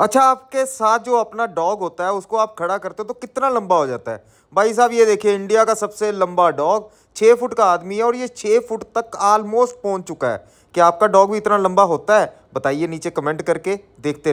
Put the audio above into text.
अच्छा आपके साथ जो अपना डॉग होता है उसको आप खड़ा करते हो तो कितना लंबा हो जाता है भाई साहब ये देखिए इंडिया का सबसे लंबा डॉग छः फुट का आदमी है और ये छः फुट तक ऑलमोस्ट पहुंच चुका है क्या आपका डॉग भी इतना लंबा होता है बताइए नीचे कमेंट करके देखते